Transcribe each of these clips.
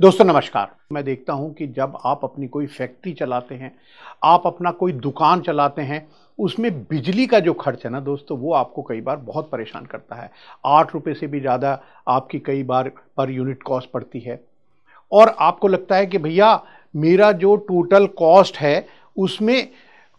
दोस्तों नमस्कार मैं देखता हूं कि जब आप अपनी कोई फैक्ट्री चलाते हैं आप अपना कोई दुकान चलाते हैं उसमें बिजली का जो खर्च है ना दोस्तों वो आपको कई बार बहुत परेशान करता है आठ रुपये से भी ज़्यादा आपकी कई बार पर यूनिट कॉस्ट पड़ती है और आपको लगता है कि भैया मेरा जो टोटल कॉस्ट है उसमें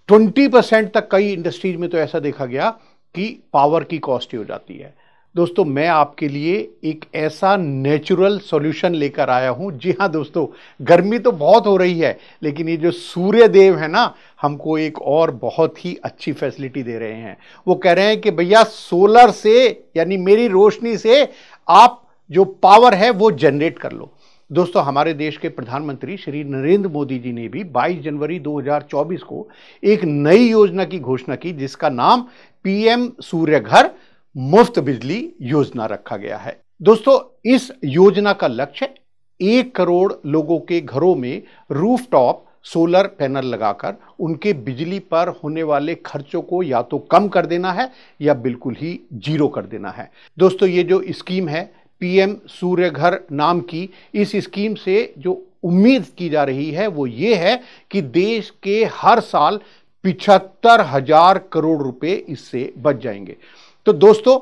ट्वेंटी परसेंट तक कई इंडस्ट्रीज में तो ऐसा देखा गया कि पावर की कॉस्ट ही हो जाती है दोस्तों मैं आपके लिए एक ऐसा नेचुरल सॉल्यूशन लेकर आया हूँ जी हाँ दोस्तों गर्मी तो बहुत हो रही है लेकिन ये जो सूर्य देव है ना हमको एक और बहुत ही अच्छी फैसिलिटी दे रहे हैं वो कह रहे हैं कि भैया सोलर से यानी मेरी रोशनी से आप जो पावर है वो जनरेट कर लो दोस्तों हमारे देश के प्रधानमंत्री श्री नरेंद्र मोदी जी ने भी 22 जनवरी 2024 को एक नई योजना की घोषणा की जिसका नाम पीएम सूर्य घर मुफ्त बिजली योजना रखा गया है दोस्तों इस योजना का लक्ष्य एक करोड़ लोगों के घरों में रूफटॉप सोलर पैनल लगाकर उनके बिजली पर होने वाले खर्चों को या तो कम कर देना है या बिल्कुल ही जीरो कर देना है दोस्तों ये जो स्कीम है पीएम सूर्य घर नाम की इस स्कीम से जो उम्मीद की जा रही है वो ये है कि देश के हर साल पिछहत्तर हजार करोड़ रुपए इससे बच जाएंगे तो दोस्तों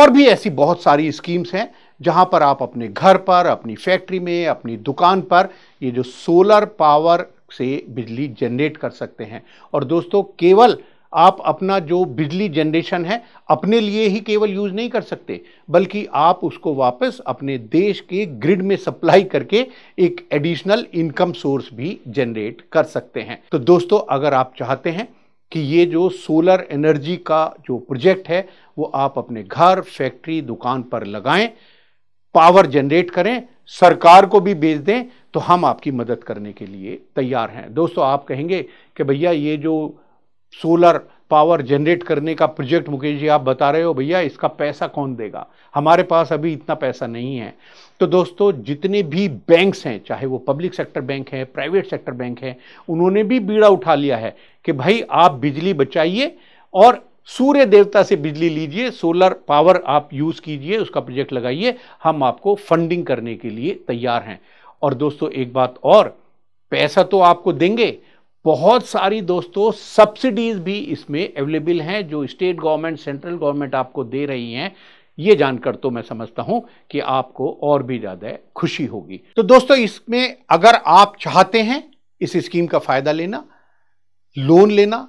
और भी ऐसी बहुत सारी स्कीम्स हैं जहां पर आप अपने घर पर अपनी फैक्ट्री में अपनी दुकान पर ये जो सोलर पावर से बिजली जनरेट कर सकते हैं और दोस्तों केवल आप अपना जो बिजली जनरेशन है अपने लिए ही केवल यूज़ नहीं कर सकते बल्कि आप उसको वापस अपने देश के ग्रिड में सप्लाई करके एक एडिशनल इनकम सोर्स भी जनरेट कर सकते हैं तो दोस्तों अगर आप चाहते हैं कि ये जो सोलर एनर्जी का जो प्रोजेक्ट है वो आप अपने घर फैक्ट्री दुकान पर लगाएं पावर जनरेट करें सरकार को भी बेच दें तो हम आपकी मदद करने के लिए तैयार हैं दोस्तों आप कहेंगे कि भैया ये जो सोलर पावर जनरेट करने का प्रोजेक्ट मुकेश जी आप बता रहे हो भैया इसका पैसा कौन देगा हमारे पास अभी इतना पैसा नहीं है तो दोस्तों जितने भी बैंक्स हैं चाहे वो पब्लिक सेक्टर बैंक हैं प्राइवेट सेक्टर बैंक हैं उन्होंने भी बीड़ा उठा लिया है कि भाई आप बिजली बचाइए और सूर्य देवता से बिजली लीजिए सोलर पावर आप यूज़ कीजिए उसका प्रोजेक्ट लगाइए हम आपको फंडिंग करने के लिए तैयार हैं और दोस्तों एक बात और पैसा तो आपको देंगे बहुत सारी दोस्तों सब्सिडीज भी इसमें अवेलेबल हैं जो स्टेट गवर्नमेंट सेंट्रल गवर्नमेंट आपको दे रही हैं ये जानकर तो मैं समझता हूं कि आपको और भी ज़्यादा खुशी होगी तो दोस्तों इसमें अगर आप चाहते हैं इस स्कीम का फ़ायदा लेना लोन लेना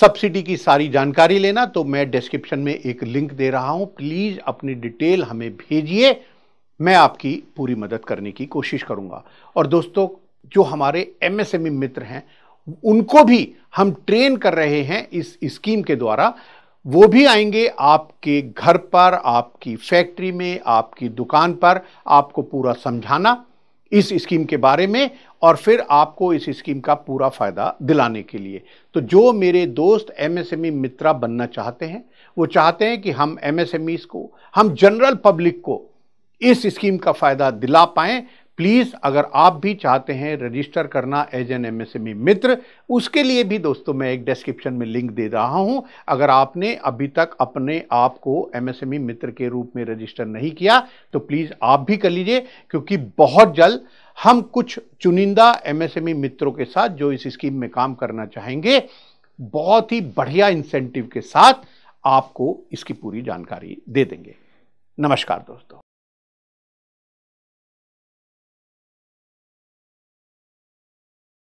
सब्सिडी की सारी जानकारी लेना तो मैं डिस्क्रिप्शन में एक लिंक दे रहा हूं प्लीज़ अपनी डिटेल हमें भेजिए मैं आपकी पूरी मदद करने की कोशिश करूंगा और दोस्तों जो हमारे एमएसएमई e मित्र हैं उनको भी हम ट्रेन कर रहे हैं इस स्कीम के द्वारा वो भी आएंगे आपके घर पर आपकी फैक्ट्री में आपकी दुकान पर आपको पूरा समझाना इस स्कीम के बारे में और फिर आपको इस स्कीम का पूरा फ़ायदा दिलाने के लिए तो जो मेरे दोस्त एमएसएमई e मित्रा बनना चाहते हैं वो चाहते हैं कि हम एमएसएमईस को हम जनरल पब्लिक को इस स्कीम का फ़ायदा दिला पाएँ प्लीज़ अगर आप भी चाहते हैं रजिस्टर करना as an M S M E मित्र उसके लिए भी दोस्तों मैं एक डिस्क्रिप्शन में लिंक दे रहा हूं अगर आपने अभी तक अपने आप को एम एस एम ई मित्र के रूप में रजिस्टर नहीं किया तो प्लीज़ आप भी कर लीजिए क्योंकि बहुत जल्द हम कुछ चुनिंदा एम एम एस ई मित्रों के साथ जो इस स्कीम में काम करना चाहेंगे बहुत ही बढ़िया इंसेंटिव के साथ आपको इसकी पूरी जानकारी दे देंगे नमस्कार दोस्तों